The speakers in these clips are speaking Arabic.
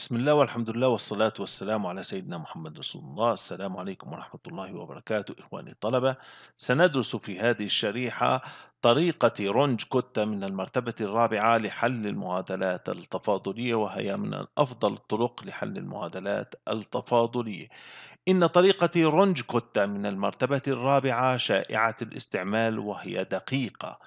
بسم الله والحمد لله والصلاة والسلام على سيدنا محمد رسول الله السلام عليكم ورحمة الله وبركاته إخواني الطلبة سندرس في هذه الشريحة طريقة رونج كوتا من المرتبة الرابعة لحل المعادلات التفاضلية وهي من أفضل الطرق لحل المعادلات التفاضلية إن طريقة رونج كوتا من المرتبة الرابعة شائعة الاستعمال وهي دقيقة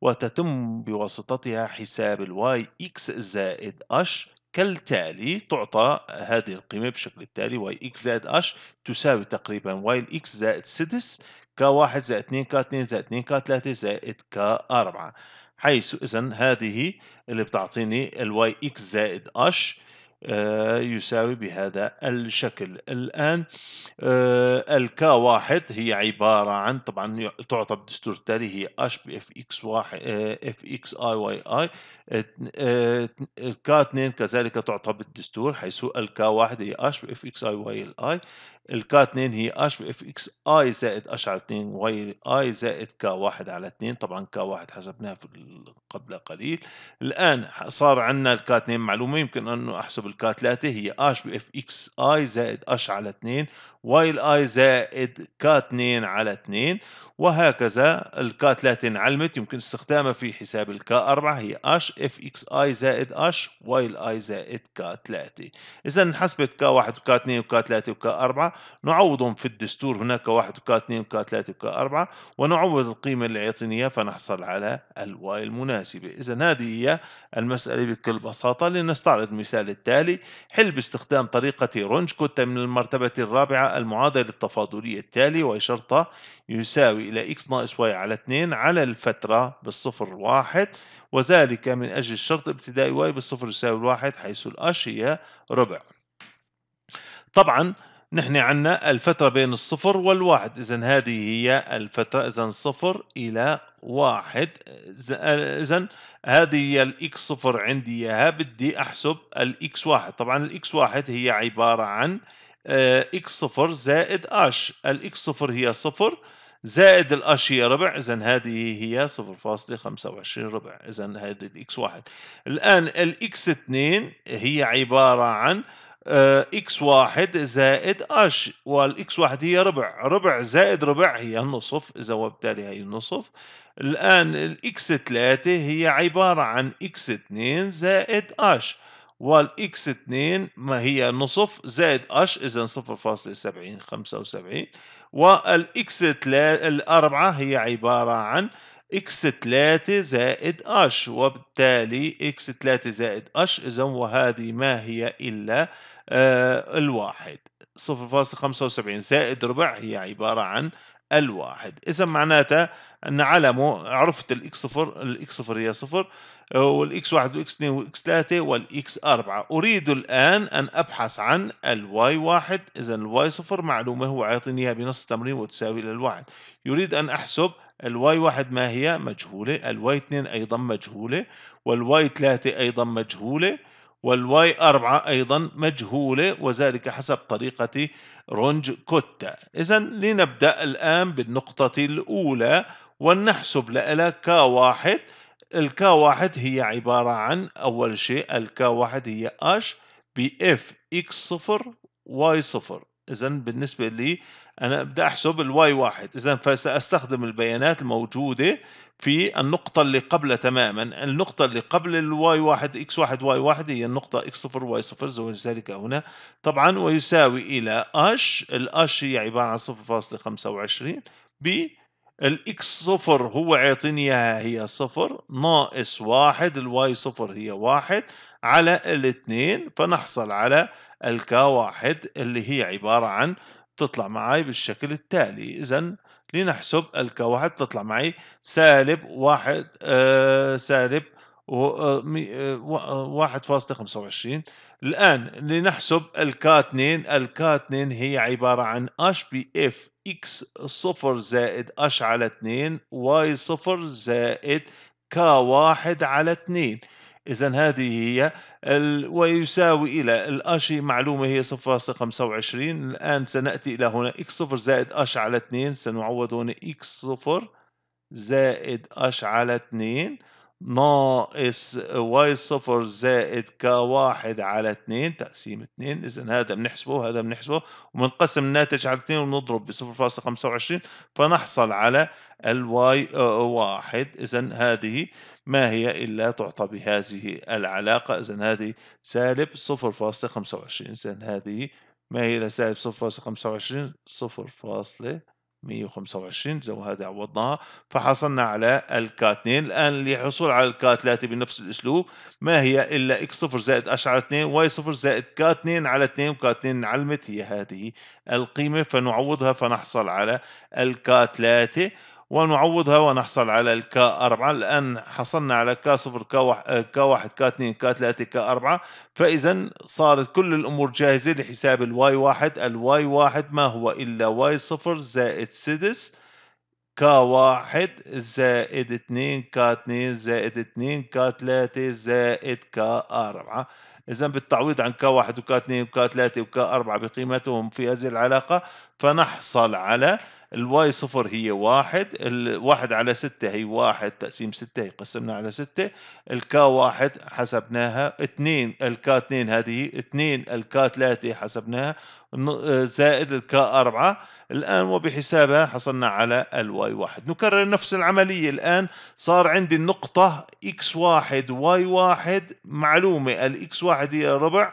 وتتم بواسطتها حساب الواي اكس زائد اش كالتالي تعطى هذه القيمة بشكل التالي y x زائد h تساوي تقريبا y x زائد سدس ك 1 زائد 2 ك2 زائد 2 زايد 2 ك زائد ك 4 حيث إذا هذه اللي بتعطيني y x زائد h آه، يساوي بهذا الشكل الآن آه، الكا واحد هي عبارة عن طبعا تعطى بالدستور التالي هي اش باف اكس واحد اف اكس اي واي اي الكا اثنين كذلك تعطى بالدستور حيث الكا واحد هي اش باف اكس اي واي اي الكا 2 هي اش اف اكس اي زائد اش على 2 واي اي زائد كا 1 على 2 طبعا كا 1 حسبناها قبل قليل الان صار عندنا الكا 2 معلومه يمكن انه احسب الكا 3 هي اش اف اكس اي زائد اش على 2 واي اي زائد كا 2 على 2 وهكذا الكا 3 علمت يمكن استخدامها في حساب الكا 4 هي اش اف اكس اي زائد اش واي اي زائد كا 3 اذا حسبت كا 1 وكا 2 وكا 3 وكا 4 نعوضهم في الدستور هناك واحد وكا اثنين وكا ثلاثة وكا أربعة ونعوض القيمة اللي إياها فنحصل على الواي المناسبة إذا هذه هي المسألة بكل بساطة لنستعرض المثال التالي حل باستخدام طريقة رونج كوتا من المرتبة الرابعة المعادلة التفاضلية التالي وهي شرطة يساوي إلى x ناقص y على 2 على الفترة بالصفر واحد وذلك من أجل الشرط ابتدائي y بالصفر يساوي الواحد حيث الأش هي ربع طبعا نحن عنا الفترة بين الصفر والواحد إذا هذه هي الفترة إذا صفر إلى واحد إذا هذه هي الإكس صفر عندي إياها بدي أحسب الإكس واحد طبعا الإكس واحد هي عبارة عن آه، إكس صفر زائد أش الإكس صفر هي صفر زائد الاش هي ربع اذا هذه هي صفر فاصلة خمسة وعشرين ربع اذا هذه الاكس واحد الان الاكس اثنين هي عباره عن آه، اكس واحد زائد اش والاكس واحد هي ربع ربع زائد ربع هي النصف اذا وبالتالي هي النصف الان الاكس ثلاثة هي عبارة عن اكس اثنين زائد اش والاكس اثنين ما هي نصف زائد اش اذا صفر سبعين خمسة وسبعين والاكس الاربعة هي عباره عن x3 زائد h وبالتالي x3 زائد h إذا وهذه ما هي إلا آه الواحد 0.75 زائد ربع هي عبارة عن الواحد إذا معناتها أن علمه عرفت الـ x0 الـ x0 هي صفر والـ x1 والـ x2 والـ x3 والـ x4 أريد الآن أن أبحث عن الـ y1 إذا الـ y0 معلومة هو يعطيني بنص التمرين وتساوي للواحد يريد أن أحسب الواي واحد ما هي مجهولة الواي اثنين أيضا مجهولة والواي ثلاثة أيضا مجهولة والواي أربعة أيضا مجهولة وذلك حسب طريقة رونج كوتا إذا لنبدأ الآن بالنقطة الأولى ونحسب كا واحد الكا واحد هي عبارة عن أول شيء الكا واحد هي H بإف إكس صفر واي صفر إذا بالنسبة لي أنا بدي أحسب الواي واحد إذا فسأستخدم البيانات الموجودة في النقطة اللي قبلها تماما النقطة اللي قبل الواي واحد إكس واحد واي واحد هي النقطة إكس صفر واي صفر زي ذلك هنا طبعا ويساوي إلى أش الأش هي عبارة عن صفر فاصلة خمسة وعشرين ب الاكس صفر هو عيطيني اياها هي صفر ناقص واحد الواي صفر هي واحد على الاثنين فنحصل على الكا واحد اللي هي عبارة عن تطلع معي بالشكل التالي إذا لنحسب الكا واحد تطلع معي سالب واحد آه سالب 1.25 آه، آه، آه، الآن لنحسب الكا 2 الكا 2 هي عبارة عن اش بي اف اكس صفر زائد اش على 2 واي صفر زائد كا واحد على 2 إذا هذه هي ال... ويساوي إلى الأشي معلومة هي 0.25 الآن سنأتي إلى هنا x0 زائد أش على 2 سنعوض هنا x0 زائد أش على 2 ناقص واي صفر زائد كواحد على اتنين تقسيم اتنين إذا هذا بنحسبه وهذا بنحسبه وبنقسم الناتج على اتنين وبنضرب بصفر فاصلة خمسة وعشرين فنحصل على الواي واحد إذا هذه ما هي إلا تعطى بهذه العلاقة إذا هذه سالب صفر فاصلة خمسة وعشرين إذا هذه ما هي إلا سالب صفر فاصلة خمسة وعشرين صفر فاصلة 125 زو هذا عوضناها فحصلنا على الكا 2 الآن للحصول على الكا 3 بنفس الأسلوب ما هي إلا اكس 0 زائد اش على 2 واي 0 زائد كا 2 على 2 وكا 2 انعلمت هي هذه القيمة فنعوضها فنحصل على الكا 3 ونعوضها ونحصل على الكا 4 الآن حصلنا على كا 0 كا 1 آه، كا 1 كا 2 كا 3 كا 4 فإذا صارت كل الأمور جاهزة لحساب الواي 1 الواي 1 ما هو إلا واي 0 زائد سدس كا 1 زائد 2 كا 2 زائد 2 كا 3 زائد كا 4 إذا بالتعويض عن كا 1 وكا 2 وكا 3 وكا 4 بقيمتهم في هذه العلاقة فنحصل على الواي صفر هي واحد الواحد على ستة هي واحد تقسيم ستة هي قسمنا على ستة الكا واحد حسبناها اثنين الكا اثنين هذه اثنين الكا ثلاثة حسبناها آه، زائد الكا أربعة الآن وبحسابها حصلنا على الواي واحد نكرر نفس العملية الآن صار عندي النقطة إكس واحد واي واحد معلومة الاكس واحد هي ربع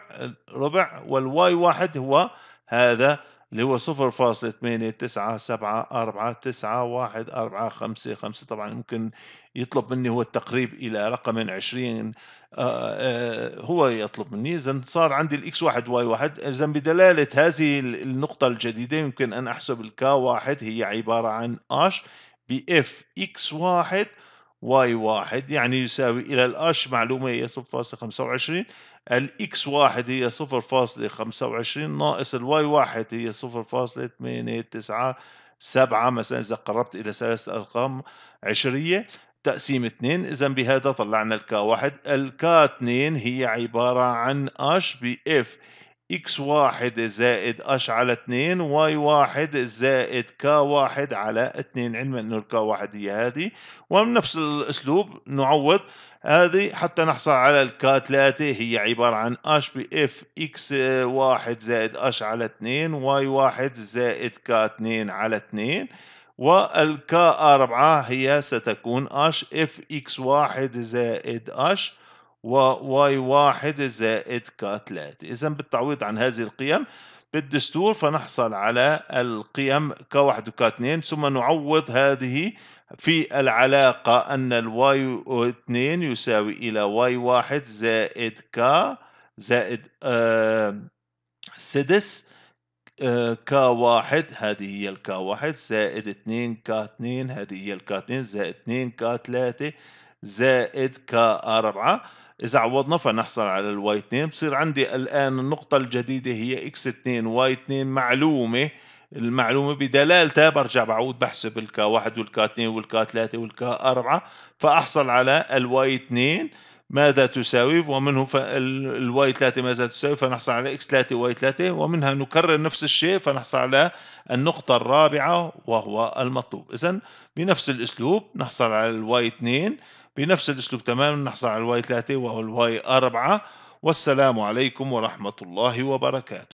ربع والواي واحد هو هذا اللي هو صفر فاصلة ثمانية تسعة سبعة أربعة تسعة واحد أربعة خمسة خمسة طبعا ممكن يطلب مني هو التقريب إلى رقم عشرين آه، آه، هو يطلب مني إذا صار عندي الإكس واحد واي واحد إذا بدلالة هذه النقطة الجديدة يمكن أن أحسب الكا واحد هي عبارة عن أش بإف إكس واحد واي واحد يعني يساوي إلى الأش معلومة هي 0.25 الإكس واحد هي 0.25 ناقص الواي واحد هي 0.897 مثلا إذا قربت إلى ثلاث أرقام عشرية تقسيم 2 إذا بهذا طلعنا الكا واحد الكا 2 هي عبارة عن أش اف اكس واحد زائد اش على 2 واي واحد زائد كا واحد على 2 علما انه الكا واحد هي هذه ومن نفس الاسلوب نعوض هذه حتى نحصل على الكا 3 هي عبارة عن اش بي x اكس واحد زائد اش على 2 واي واحد زائد كا 2 على 2 والكا 4 هي ستكون اش اف اكس واحد زائد اش وواي واحد زائد ك ثلاثة إذا بالتعويض عن هذه القيم بالدستور فنحصل على القيم ك واحد وك اثنين ثم نعوض هذه في العلاقة أن الواي اثنين يساوي إلى واي واحد زائد كا زائد آه سدس آه، ك واحد هذه هي الك واحد زائد اثنين ك اثنين هذه هي الك اثنين زائد اثنين ك ثلاثة زائد كا أربعة إذا عوضنا فنحصل على الواي 2 بصير عندي الآن النقطة الجديدة هي إكس 2 واي 2 معلومة المعلومة بدلالتها برجع بعود بحسب الكا 1 والكا 2 والكا 3 والكا 4 فأحصل على الواي 2 ماذا تساوي ومنه الواي 3 ماذا تساوي فنحصل على اكس 3 واي 3 ومنها نكرر نفس الشيء فنحصل على النقطة الرابعة وهو المطلوب إذا بنفس الأسلوب نحصل على الواي 2 بنفس الأسلوب تماما نحصل على الواي 3 والواي 4 والسلام عليكم ورحمة الله وبركاته